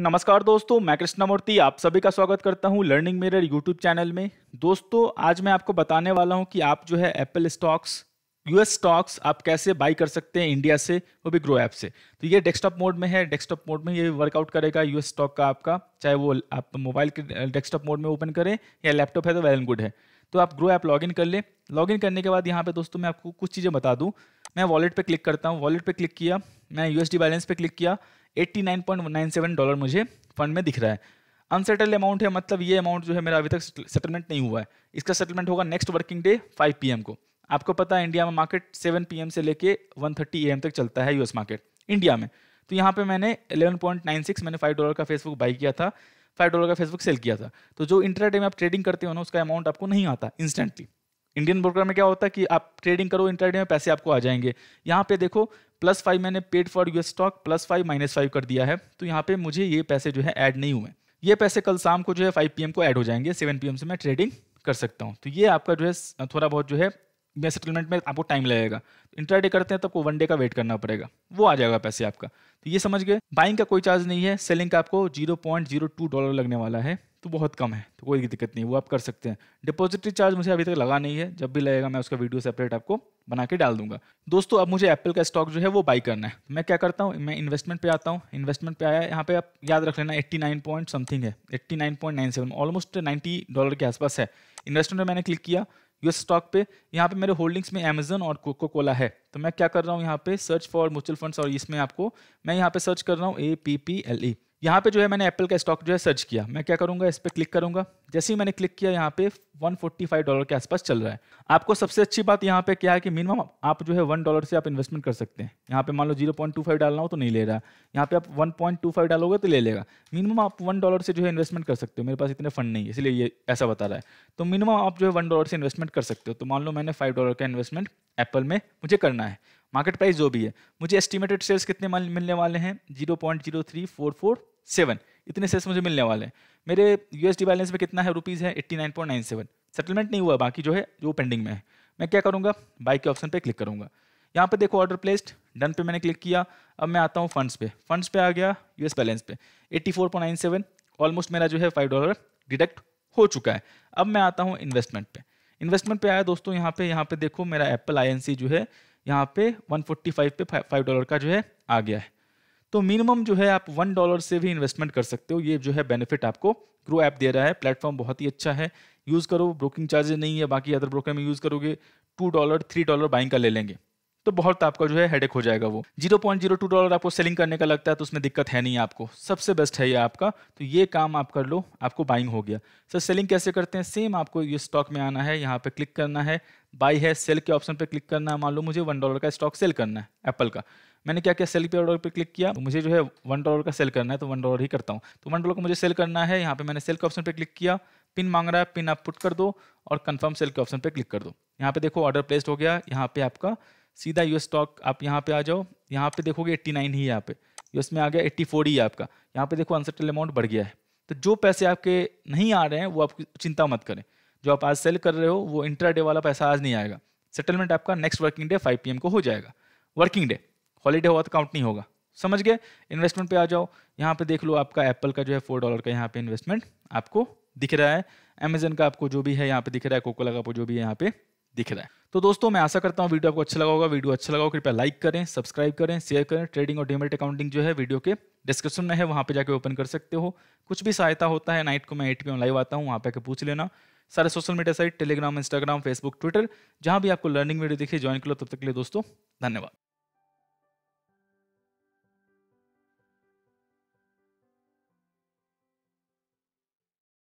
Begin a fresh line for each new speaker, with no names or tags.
नमस्कार दोस्तों मैं कृष्णामूर्ति आप सभी का स्वागत करता हूं लर्निंग मिरर यूट्यूब चैनल में दोस्तों आज मैं आपको बताने वाला हूं कि आप जो है एप्पल स्टॉक्स यूएस स्टॉक्स आप कैसे बाई कर सकते हैं इंडिया से वो भी ग्रो ऐप से तो ये डेस्कटॉप मोड में है डेस्कटॉप मोड में ये वर्कआउट करेगा यूएस स्टॉक का आपका चाहे वो आप मोबाइल के डेस्कटॉप मोड में ओपन करें या लैपटॉप है तो वेल एंड गुड है तो आप ग्रो ऐप लॉगिन कर लें लॉगिन करने के बाद यहाँ पे दोस्तों मैं आपको कुछ चीज़ें बता दूँ मैं वॉलेट पे क्लिक करता हूँ वॉलेट पे क्लिक किया मैं यूएसडी बैलेंस पे क्लिक किया 89.97 डॉलर मुझे फंड में दिख रहा है अनसेटल्ड अमाउंट है मतलब ये अमाउंट जो है मेरा अभी तक सेटलमेंट नहीं हुआ है इसका सेटलमेंट होगा नेक्स्ट वर्किंग डे 5 पीएम को आपको पता है इंडिया में मार्केट 7 पीएम से लेके 1:30 थर्टी एम तक चलता है यूएस मार्केट इंडिया में तो यहाँ पे मैंने 11.96 मैंने 5 डॉलर का फेसबुक बाई किया था 5 डॉलर का फेसबुक सेल किया था तो जो इंटर में आप ट्रेडिंग करते हो ना उसका अमाउंट आपको नहीं आता इंस्टेंटली इंडियन ब्रोकर में क्या होता है कि आप ट्रेडिंग करो इंटरडे में पैसे आपको आ जाएंगे यहाँ पे देखो प्लस फाइव मैंने paid for US stock plus five minus five कर दिया है तो यहाँ पे मुझे ये पैसे जो है ऐड नहीं हुए ये पैसे कल शाम को जो है फाइव पी को ऐड हो जाएंगे सेवन पी से मैं ट्रेडिंग कर सकता हूँ तो ये आपका जो है थोड़ा बहुत जो है मैं सेटलमेंट में आपको टाइम लगेगा डे करते हैं तो आपको वन डे का वेट करना पड़ेगा वो आ जाएगा पैसे आपका तो ये समझ गए बाइंग का कोई चार्ज नहीं है सेलिंग का आपको zero point zero two dollar लगने वाला है तो बहुत कम है तो कोई दिक्कत नहीं वो आप कर सकते हैं डिपॉजिटरी चार्ज मुझे अभी तक लगा नहीं है जब भी लगेगा मैं उसका वीडियो सेपरेट आपको बना के डाल दूंगा दोस्तों अब मुझे एप्पल का स्टॉक जो है वो बाई करना है मैं क्या करता हूँ मैं इन्वेस्टमेंट पे आता हूँ इन्वेस्टमेंट पे आया यहाँ पे आप याद रख लेना एट्टी नाइन पॉइंट समथिंग है eighty nine nine point seven almost ninety dollar के आसपास है इन्वेस्टमेंट में मैंने क्लिक किया यूएस स्टॉक पे यहाँ पे मेरे होल्डिंग्स में अमेजन और कोको कोला है तो मैं क्या कर रहा हूँ यहाँ पे सर्च फॉर म्यूचुअल फंड्स और इसमें आपको मैं यहाँ पे सर्च कर रहा हूँ A P P L E यहाँ पे जो है मैंने एप्पल का स्टॉक जो है सर्च किया मैं क्या करूँगा इस पर क्लिक करूँगा जैसे ही मैंने क्लिक किया यहाँ पे 145 डॉलर के आसपास चल रहा है आपको सबसे अच्छी बात यहाँ पे क्या है कि मिनिमम आप जो है वन डॉलर से आप इन्वेस्टमेंट कर सकते हैं यहाँ पे मान लो जीरो डालना हो तो नहीं ले रहा यहाँ पे आप वन डालोगे तो ले लेगा मिनिमम आप वन डॉलर से जो है इन्वेस्टमेंट कर सकते हो मेरे पास इतने फंड नहीं है इसलिए ये ऐसा बता रहा है तो मिनिमम आप जो है वन डॉलर से इन्वेस्टमेंट कर सकते हो तो मान लो मैंने फाइव डॉलर का इन्वेस्टमेंट एप्पल में मुझे करना है मार्केट प्राइस जो भी है मुझे एस्टिमेटेड सेल्स कितने मिलने वाले हैं zero point zero three four four seven इतने सेल्स मुझे मिलने वाले हैं मेरे यूएसडी बैलेंस में कितना है रुपीज़ है eighty nine point nine seven settlement नहीं हुआ बाकी जो है जो पेंडिंग में है मैं क्या करूँगा बाई के ऑप्शन पर क्लिक करूँगा यहाँ पे देखो ऑर्डर प्लेस्ड डन पे मैंने क्लिक किया अब मैं आता हूँ फंड्स पे फंड्स पे आ गया यूएस बैलेंस पे सेवन ऑलमोस्ट मेरा जो है फाइव डॉलर डिडक्ट हो चुका है अब मैं आता हूँ इन्वेस्टमेंट पे इन्वेस्टमेंट पे आया दोस्तों यहाँ पे यहाँ पे देखो मेरा एप्पल आई जो है यहाँ पे 145 पे फाइव डॉलर का जो है आ गया है तो मिनिमम जो है आप वन डॉलर से भी इन्वेस्टमेंट कर सकते हो ये जो है बेनिफिट आपको ग्रो ऐप दे रहा है प्लेटफॉर्म बहुत ही अच्छा है यूज़ करो ब्रोकिंग चार्जेज नहीं है बाकी अदर ब्रोकर में यूज़ करोगे two dollar three dollar buying का ले लेंगे तो बहुत आपका जो है हेडेक हो जाएगा वो zero point zero two dollar आपको सेलिंग करने का लगता है तो उसमें दिक्कत है नहीं आपको सबसे बेस्ट है ये आपका तो ये काम आप कर लो आपको बाइंग हो गया सर सेलिंग कैसे करते हैं सेम आपको ये स्टॉक में आना है यहाँ पे क्लिक करना है बाई है सेल के ऑप्शन पे क्लिक करना है मान लो मुझे वन डॉलर का स्टॉक सेल करना है एप्पल का मैंने क्या किया सेल पे ऑर्डर पे क्लिक किया तो मुझे जो है वन डॉलर का सेल करना है तो वन डॉलर ही करता हूँ तो वन डॉलर को मुझे सेल करना है यहाँ पे मैंने सेल के ऑप्शन पे क्लिक किया पिन मांग रहा है पिन आप पुट कर दो और कंफर्म सेल के ऑप्शन पे क्लिक कर दो यहाँ पे देखो ऑर्डर प्लेस्ड हो गया यहाँ पे आपका सीधा यूएस स्टॉक आप यहाँ पे आ जाओ यहाँ पे देखोगे 89 ही यहाँ पे यूएस में आ गया 84 ही आपका यहाँ पे देखो अनसेटल अमाउंट बढ़ गया है तो जो पैसे आपके नहीं आ रहे हैं वो आप चिंता मत करें जो आप आज सेल कर रहे हो वो इंट्रा डे वाला पैसा आज नहीं आएगा सेटलमेंट आपका next working day five P को हो जाएगा वर्किंग डे हॉलीडे होगा तो काउंट नहीं होगा समझ गए इन्वेस्टमेंट पे आ जाओ यहाँ पे देख लो आपका एप्पल का जो है फोर डॉलर का यहाँ पे इन्वेस्टमेंट आपको दिख रहा है अमेजन का आपको जो भी है यहाँ पे दिख रहा है कोकोला का आपको जो भी है यहाँ पे दिख रहा है तो दोस्तों मैं आशा करता हूँ वीडियो आपको अच्छा लगा होगा वीडियो अच्छा लगा हो कृपया लाइक करें सब्सक्राइब करें शेयर करें ट्रेडिंग और डिमेट अकाउंटिंग जो है वीडियो के डिस्क्रिप्शन में है वहाँ पे जाके ओपन कर सकते हो कुछ भी सहायता होता है नाइट को मैं एट पी लाइव आता हूँ वहाँ पे आके पूछ लेना सारे social media site Telegram Instagram Facebook Twitter जहाँ भी आपको लर्निंग वीडियो देखिए ज्वाइन कर लो तब तक के लिए दोस्तों धन्यवाद